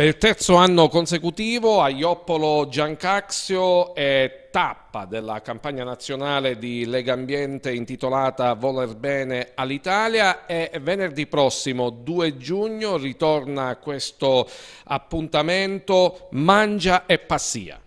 Per il terzo anno consecutivo Aioppolo Giancaxio è tappa della campagna nazionale di Lega Ambiente intitolata Voler bene all'Italia e venerdì prossimo 2 giugno ritorna questo appuntamento Mangia e Passia.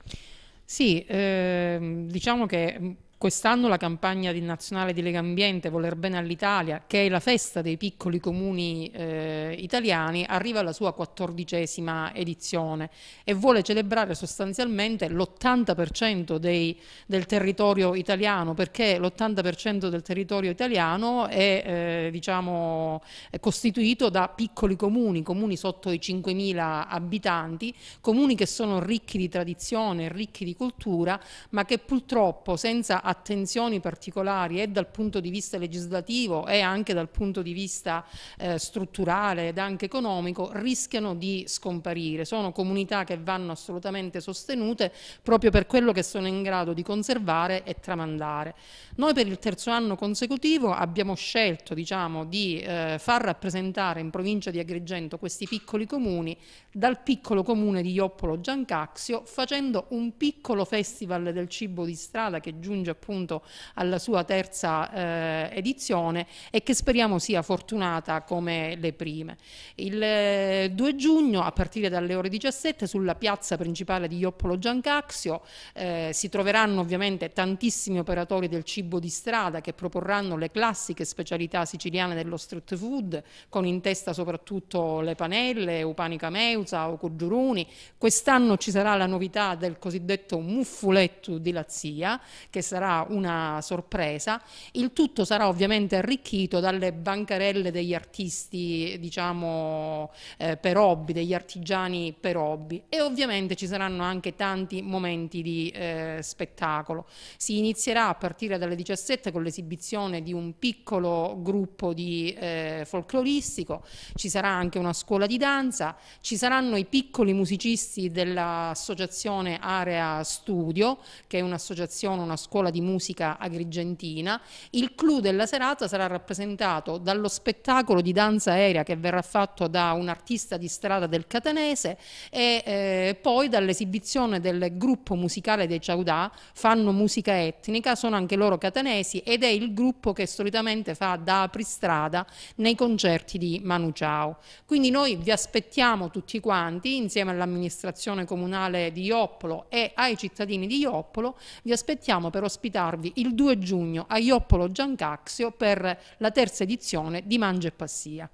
Sì, eh, diciamo che Quest'anno la campagna nazionale di Lega Ambiente Voler Bene all'Italia, che è la festa dei piccoli comuni eh, italiani, arriva alla sua quattordicesima edizione e vuole celebrare sostanzialmente l'80% del territorio italiano, perché l'80% del territorio italiano è, eh, diciamo, è costituito da piccoli comuni, comuni sotto i 5.000 abitanti, comuni che sono ricchi di tradizione, ricchi di cultura, ma che purtroppo senza attenzioni particolari e dal punto di vista legislativo e anche dal punto di vista eh, strutturale ed anche economico rischiano di scomparire. Sono comunità che vanno assolutamente sostenute proprio per quello che sono in grado di conservare e tramandare. Noi per il terzo anno consecutivo abbiamo scelto diciamo, di eh, far rappresentare in provincia di Agrigento questi piccoli comuni dal piccolo comune di Ioppolo Giancaxio facendo un piccolo festival del cibo di strada che giunge a appunto alla sua terza eh, edizione e che speriamo sia fortunata come le prime. Il 2 eh, giugno a partire dalle ore 17 sulla piazza principale di Ioppolo Giancaxio eh, si troveranno ovviamente tantissimi operatori del cibo di strada che proporranno le classiche specialità siciliane dello street food con in testa soprattutto le panelle, upanica meusa o cuggiuruni. Quest'anno ci sarà la novità del cosiddetto muffuletto di Lazia che sarà sarà una sorpresa, il tutto sarà ovviamente arricchito dalle bancarelle degli artisti, diciamo, eh, per hobby, degli artigiani per hobby e ovviamente ci saranno anche tanti momenti di eh, spettacolo. Si inizierà a partire dalle 17 con l'esibizione di un piccolo gruppo di eh, folcloristico, ci sarà anche una scuola di danza, ci saranno i piccoli musicisti dell'associazione Area Studio, che è un'associazione, una scuola di di musica agrigentina. Il clou della serata sarà rappresentato dallo spettacolo di danza aerea che verrà fatto da un artista di strada del Catanese e eh, poi dall'esibizione del gruppo musicale dei Ciaudà, fanno musica etnica, sono anche loro catanesi ed è il gruppo che solitamente fa da apristrada nei concerti di Manu Ciao. Quindi noi vi aspettiamo tutti quanti insieme all'amministrazione comunale di Ioppolo e ai cittadini di Ioppolo, vi aspettiamo per ospitare ospitarvi il 2 giugno a Ioppolo Giancaxio per la terza edizione di Mangia e Passia.